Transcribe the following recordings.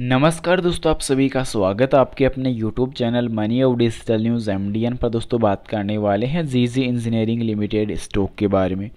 नमस्कार दोस्तों आप सभी का स्वागत है आपके अपने यूट्यूब चैनल मनी और डिजिटल न्यूज़ एम पर दोस्तों बात करने वाले हैं जीजी इंजीनियरिंग लिमिटेड स्टॉक के बारे में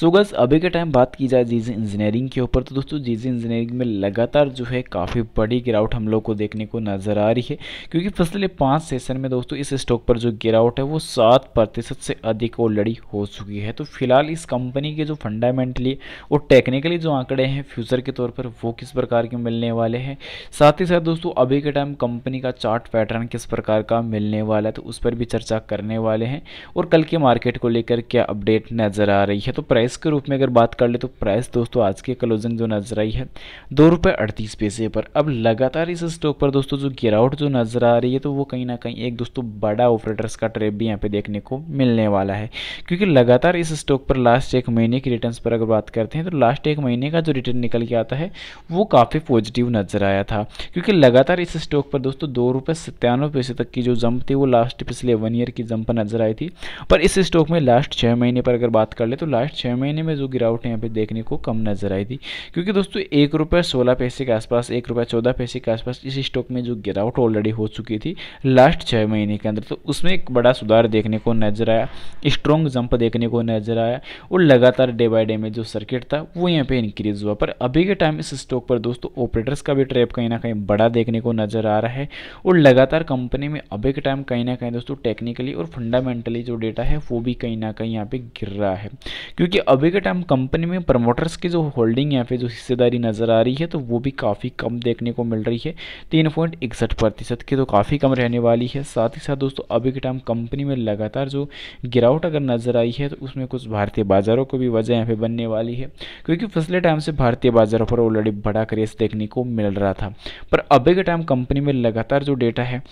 सो गस अभी के टाइम बात की जाए जीजी इंजीनियरिंग के ऊपर तो दोस्तों जीजी इंजीनियरिंग में लगातार जो है काफ़ी बड़ी गिरावट हम लोग को देखने को नज़र आ रही है क्योंकि पिछले पाँच सेशन में दोस्तों इस स्टॉक पर जो गिरावट है वो सात प्रतिशत से अधिक ऑलरेडी हो चुकी है तो फिलहाल इस कंपनी के जो फंडामेंटली और टेक्निकली जो आंकड़े हैं फ्यूचर के तौर पर वो किस प्रकार के मिलने वाले हैं साथ ही साथ दोस्तों अभी के टाइम कंपनी का चार्ट पैटर्न किस प्रकार का मिलने वाला है तो उस पर भी चर्चा करने वाले हैं और कल के मार्केट को लेकर क्या अपडेट नज़र आ रही है तो प्राइस के रूप में अगर बात कर ले तो प्राइस दोस्तों आज के क्लोजिंग जो नज़र आई है दो रुपये अड़तीस पैसे पर अब लगातार इस स्टॉक पर दोस्तों जो गिरावट जो नज़र आ रही है तो वो कहीं ना कहीं एक दोस्तों बड़ा ऑपरेटर्स का ट्रेप भी यहाँ पे देखने को मिलने वाला है क्योंकि लगातार इस स्टॉक पर लास्ट एक महीने के रिटर्न पर अगर बात करते हैं तो लास्ट एक महीने का जो रिटर्न निकल के आता है वो काफ़ी पॉजिटिव नज़र आया गया था क्योंकि लगातार इस स्टॉक पर दोस्तों दो रुपये सत्तानवे पैसे तक की जो जंप थी वो लास्ट पिछले वन ईयर की जंप नजर आई थी पर इस स्टॉक में लास्ट छः महीने पर अगर बात कर ले तो लास्ट छः महीने में जो गिरावट यहाँ पे देखने को कम नजर आई थी क्योंकि दोस्तों एक रुपये सोलह पैसे के आसपास एक रुपये चौदह पैसे के आसपास इस स्टॉक में जो गिरावट ऑलरेडी हो चुकी थी लास्ट छः महीने के अंदर तो उसमें एक बड़ा सुधार देखने को नजर आया स्ट्रॉन्ग जंप देखने को नजर आया और लगातार डे बाय डे में जो सर्किट था वो यहाँ पे इंक्रीज हुआ पर अभी के टाइम इस स्टॉक पर दोस्तों ऑपरेटर्स का भी ट्रैप कहीं ना कहीं बड़ा देखने को नज़र आ रहा है और लगातार कंपनी में अभी के टाइम कहीं ना कहीं दोस्तों टेक्निकली और फंडामेंटली जो डेटा है वो भी कहीं ना कहीं यहाँ पे गिर रहा है क्योंकि अभी के टाइम कंपनी में प्रमोटर्स की जो होल्डिंग यहाँ पे जो हिस्सेदारी नज़र आ रही है तो वो भी काफ़ी कम देखने को मिल रही है तीन पॉइंट इकसठ प्रतिशत की तो काफ़ी कम रहने वाली है साथ ही साथ दोस्तों अभी के टाइम कंपनी में लगातार जो गिरावट अगर नज़र आई है तो उसमें कुछ भारतीय बाज़ारों को भी वजह यहाँ पे बनने वाली है क्योंकि पिछले टाइम से भारतीय बाज़ारों पर ऑलरेडी बड़ा क्रेज देखने को मिल रहा था था पर अभी के टाइम कंपनी में लगातार जो डेटा है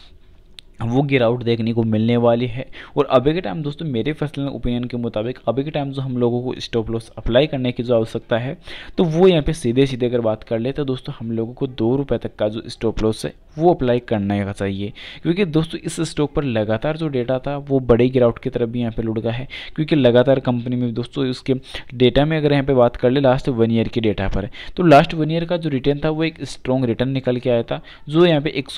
वो आउट देखने को मिलने वाली है और अभी के टाइम दोस्तों मेरे पर्सनल ओपिनियन के मुताबिक अभी के टाइम जो हम लोगों को स्टॉप लॉस अप्लाई करने की जो आवश्यकता है तो वो यहाँ पे सीधे सीधे अगर बात कर ले तो दोस्तों हम लोगों को दो रुपये तक का जो स्टॉप लॉस है वो अप्लाई करने का चाहिए क्योंकि दोस्तों इस स्टॉक पर लगातार जो डेटा था वो बड़े गिरावट की तरफ भी यहाँ पर लुट गया है क्योंकि लगातार कंपनी में दोस्तों उसके डेटा में अगर यहाँ पर बात कर ले लास्ट वन ईयर के डेटा पर तो लास्ट वन ईयर का जो रिटर्न था वो एक स्ट्रॉन्ग रिटर्न निकल के आया था जो यहाँ पर एक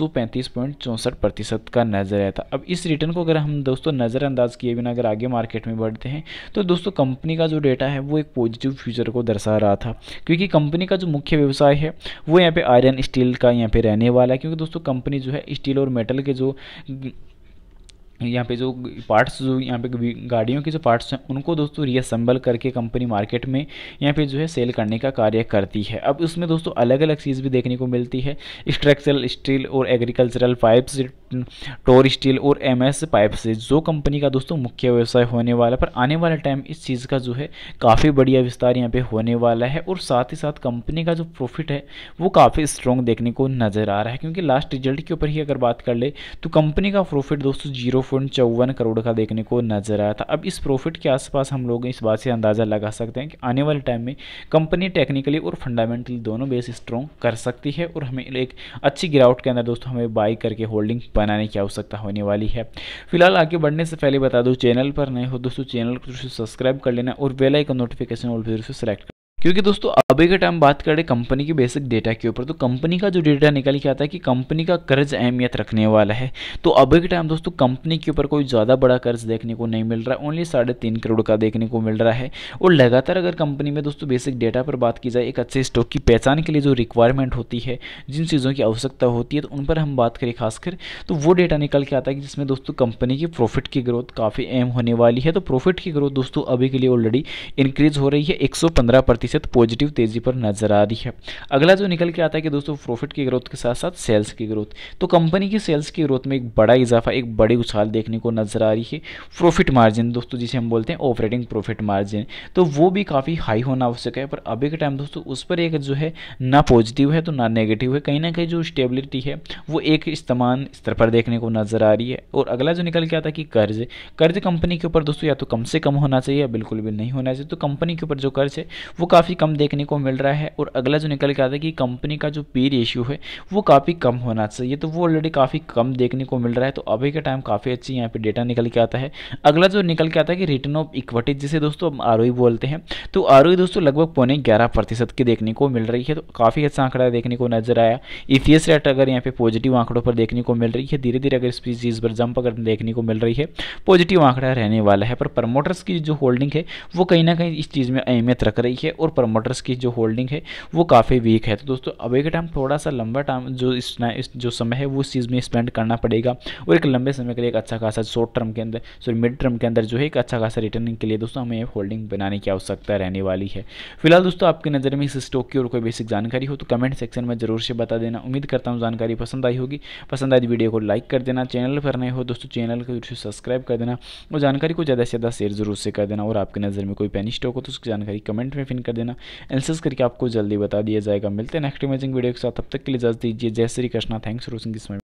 का नज़र आया था अब इस रिटर्न को अगर हम दोस्तों नज़रअंदाज किए बिना अगर आगे मार्केट में बढ़ते हैं तो दोस्तों कंपनी का जो डेटा है वो एक पॉजिटिव फ्यूचर को दर्शा रहा था क्योंकि कंपनी का जो मुख्य व्यवसाय है वो यहाँ पे आयरन स्टील का यहाँ पे रहने वाला है क्योंकि दोस्तों कंपनी जो है स्टील और मेटल के जो यहाँ पे जो पार्ट्स जो यहाँ पे गाड़ियों के जो पार्ट्स हैं उनको दोस्तों रीअसेंबल करके कंपनी मार्केट में यहाँ पे जो है सेल करने का कार्य करती है अब उसमें दोस्तों अलग अलग चीज़ भी देखने को मिलती है स्ट्रक्चरल स्टील और एग्रीकल्चरल पाइप्स टोर स्टील और एमएस पाइप से जो कंपनी का दोस्तों मुख्य व्यवसाय होने वाला पर आने वाला टाइम इस चीज़ का जो है काफ़ी बढ़िया विस्तार यहाँ पे होने वाला है और साथ ही साथ कंपनी का जो प्रॉफिट है वो काफ़ी स्ट्रॉन्ग देखने को नज़र आ रहा है क्योंकि लास्ट रिजल्ट के ऊपर ही अगर बात कर ले तो कंपनी का प्रॉफिट दोस्तों जीरो करोड़ का देखने को नज़र आया था अब इस प्रॉफिट के आसपास हम लोग इस बात से अंदाज़ा लगा सकते हैं कि आने वाले टाइम में कंपनी टेक्निकली और फंडामेंटली दोनों बेस स्ट्रॉन्ग कर सकती है और हमें एक अच्छी गिरावट के अंदर दोस्तों हमें बाई करके होल्डिंग बनाने की आवश्यकता होने वाली है फिलहाल आगे बढ़ने से पहले बता दो चैनल पर नए हो दोस्तों चैनल को सब्सक्राइब कर लेना और बेलाइकन नोटिफिकेशन और जरूर से सेलेक्ट क्योंकि दोस्तों अभी के टाइम बात करें कंपनी के बेसिक डेटा के ऊपर तो कंपनी का जो डेटा निकल के आता है कि कंपनी का कर्ज अहमियत रखने वाला है तो अभी के टाइम दोस्तों कंपनी के ऊपर कोई ज़्यादा बड़ा कर्ज देखने को नहीं मिल रहा है ओनली साढ़े तीन करोड़ का देखने को मिल रहा है और लगातार अगर कंपनी में दोस्तों बेसिक डेटा पर बात की जाए एक अच्छे स्टॉक की पहचान के लिए जो रिक्वायरमेंट होती है जिन चीज़ों की आवश्यकता होती है तो उन पर हम बात करें खासकर तो वो डेटा निकल के आता है कि जिसमें दोस्तों कंपनी की प्रॉफिट की ग्रोथ काफ़ी अहम होने वाली है तो प्रॉफिट की ग्रोथ दोस्तों अभी के लिए ऑलरेडी इंक्रीज हो रही है एक प्रतिशत पॉजिटिव तेजी पर नजर आ रही है अगला जो निकल के आता है कि दोस्तों प्रॉफिट की ग्रोथ के साथ साथ सेल्स की ग्रोथ तो कंपनी की सेल्स की ग्रोथ में एक बड़ा इजाफा एक बड़ी उछाल देखने को नजर आ रही है प्रॉफिट मार्जिन दोस्तों जिसे हम बोलते हैं ऑपरेटिंग प्रॉफिट मार्जिन तो वो भी काफ़ी हाई होना आवश्यक है पर अभी के टाइम दोस्तों उस पर एक जो है ना पॉजिटिव है तो ना नेगेटिव है कहीं ना कहीं जो स्टेबिलिटी है वो एक समान स्तर पर देखने को नजर आ रही है और अगला जो निकल के आता है कि कर्ज कर्ज कंपनी के ऊपर दोस्तों या तो कम से कम होना चाहिए या बिल्कुल भी नहीं होना चाहिए तो कंपनी के ऊपर जो कर्ज है वो काफ़ी काफ़ी कम देखने को मिल रहा है और अगला जो निकल के आता है कि कंपनी का जो पी रेशियो है वो काफ़ी कम होना चाहिए तो वो ऑलरेडी काफ़ी कम देखने को मिल रहा है तो अभी के टाइम काफ़ी अच्छी यहाँ पर डेटा निकल के आता है अगला जो निकल के आता है कि रिटर्न ऑफ इक्विटी जिसे दोस्तों हम आर बोलते हैं तो आर दोस्तों लगभग पौने ग्यारह प्रतिशत की देखने को मिल रही है तो काफ़ी अच्छा आंकड़ा देखने को नजर आया ई रेट अगर यहाँ पे पॉजिटिव आंकड़ों पर देखने को मिल रही है धीरे धीरे अगर इस चीज़ पर जंप अगर देखने को मिल रही है पॉजिटिव आंकड़ा रहने वाला है पर प्रमोटर्स की जो होल्डिंग है वो कहीं ना कहीं इस चीज़ में अहमियत रख रही है और प्रमोटर्स की जो होल्डिंग है वो काफ़ी वीक है तो दोस्तों अभी के टाइम थोड़ा सा लंबा टाइम जो इस जो समय है वो उस चीज़ में स्पेंड करना पड़ेगा और एक लंबे समय के लिए एक अच्छा खासा शॉर्ट टर्म के अंदर सॉरी मिड टर्म के अंदर जो है एक अच्छा खासा रिटर्निंग के लिए दोस्तों हमें होल्डिंग बनाने की आवश्यकता रहने वाली है फिलहाल दोस्तों आपकी नज़र में इस स्टॉक की और कोई बेसिक जानकारी हो तो कमेंट सेक्शन में जरूर से बता देना उम्मीद करता हूँ जानकारी पसंद आई होगी पसंद आई वीडियो को लाइक कर देना चैनल पर नए हो दोस्तों चैनल को जरूर सब्सक्राइब कर देना और जानकारी को ज़्यादा से ज़्यादा शेयर जरूर से कर देना और आपकी नज़र में कोई पैनी स्टॉक हो तो उसकी जानकारी कमेंट में फिन कर कर देना एनालिसिस करके आपको जल्दी बता दिया जाएगा मिलते हैं नेक्स्ट इमेजिंग वीडियो के साथ तब तक के लिए इजाज़ दीजिए जय Shri Krishna thanks for watching this